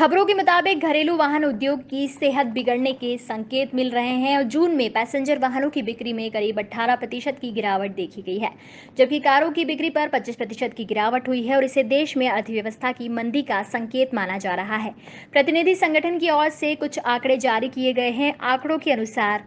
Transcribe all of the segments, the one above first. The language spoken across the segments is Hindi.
खबरों के मुताबिक घरेलू वाहन उद्योग की सेहत बिगड़ने के संकेत मिल रहे हैं और जून में पैसेंजर वाहनों की बिक्री में करीब 18 प्रतिशत की गिरावट देखी गई है जबकि कारों की बिक्री पर 25 प्रतिशत की गिरावट हुई है और इसे देश में अर्थव्यवस्था की मंदी का संकेत माना जा रहा है प्रतिनिधि संगठन की ओर से कुछ आंकड़े जारी किए गए हैं आंकड़ों के अनुसार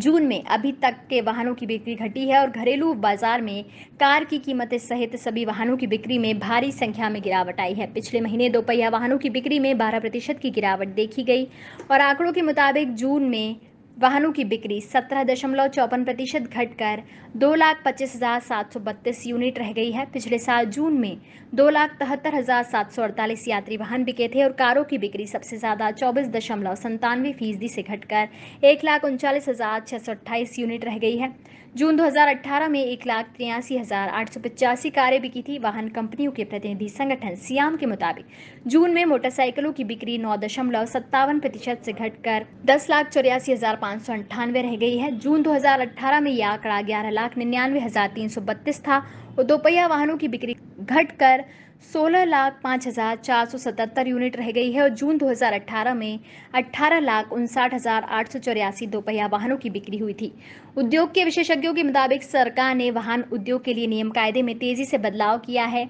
जून में अभी तक के वाहनों की बिक्री घटी है और घरेलू बाजार में कार की कीमतें सहित सभी वाहनों की बिक्री में भारी संख्या में गिरावट आई है पिछले महीने दोपहिया वाहनों की बिक्री में 12 प्रतिशत की गिरावट देखी गई और आंकड़ों के मुताबिक जून में वाहनों की बिक्री सत्रह दशमलव चौपन प्रतिशत घटकर दो लाख पच्चीस हजार सात सौ बत्तीस यूनिट रह गई है पिछले साल जून में दो लाख तिहत्तर हजार सात सौ अड़तालीस यात्री वाहन बिके थे और कारों की बिक्री सबसे ज्यादा चौबीस दशमलव संतानवे फीसदी से घटकर एक लाख उनचालीस हजार छह सौ अट्ठाईस यूनिट रह गई है जून 2018 में एक लाख तिरासी हजार आठ सौ पचासी कारें बिकी थी वाहन कंपनियों के प्रतिनिधि संगठन सियाम के मुताबिक जून में मोटरसाइकिलों की बिक्री नौ दशमलव सत्तावन प्रतिशत से घटकर दस लाख चौरासी हजार पांच पाँच सौ अंठानवे रह गई है जून 2018 में यह आंकड़ा ग्यारह लाख निन्यानवे हज़ार तीन सौ बत्तीस था और दोपहिया वाहनों की बिक्री घटकर सोलह लाख पाँच हज़ार चार सौ सतहत्तर यूनिट रह गई है और जून 2018 में अट्ठारह लाख उनसाठ हज़ार आठ सौ चौरासी दोपहिया वाहनों की बिक्री हुई थी उद्योग के विशेषज्ञों के मुताबिक सरकार ने वाहन उद्योग के लिए नियम कायदे में तेज़ी से बदलाव किया है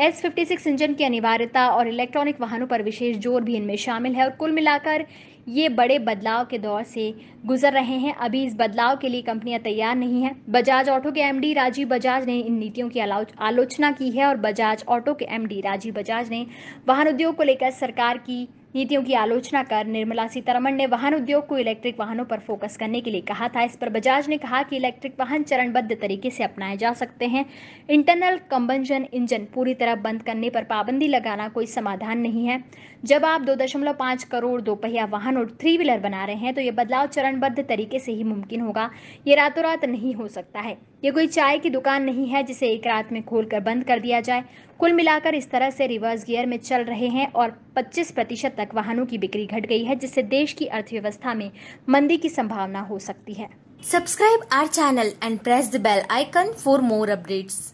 एस फिफ्टी सिक्स इंजन की अनिवार्यता और इलेक्ट्रॉनिक वाहनों पर विशेष जोर भी इनमें शामिल है और कुल मिलाकर ये बड़े बदलाव के दौर से गुजर रहे हैं अभी इस बदलाव के लिए कंपनियां तैयार नहीं हैं बजाज ऑटो के एमडी राजीव बजाज ने इन नीतियों की आलोचना की है और बजाज ऑटो के एमडी राजीव बजाज ने वाहन उद्योग को लेकर सरकार की नीतियों की आलोचना कर निर्मला सीतारमण ने वाहन उद्योग को इलेक्ट्रिक वाहनों पर फोकस करने के लिए कहा था इस पर बजाज ने कहा कि इलेक्ट्रिक वाहन चरणबद्ध तरीके से अपनाए जा सकते हैं इंटरनल कंबंजन इंजन पूरी तरह बंद करने पर पाबंदी लगाना कोई समाधान नहीं है जब आप पांच करोड़ दोपहिया वाहन और थ्री व्हीलर बना रहे हैं तो ये बदलाव चरणबद्ध तरीके से ही मुमकिन होगा ये रातों रात नहीं हो सकता है ये कोई चाय की दुकान नहीं है जिसे एक रात में खोलकर बंद कर दिया जाए कुल मिलाकर इस तरह से रिवर्स गियर में चल रहे हैं और 25 प्रतिशत तक वाहनों की बिक्री घट गई है जिससे देश की अर्थव्यवस्था में मंदी की संभावना हो सकती है subscribe our channel and press the bell icon for more updates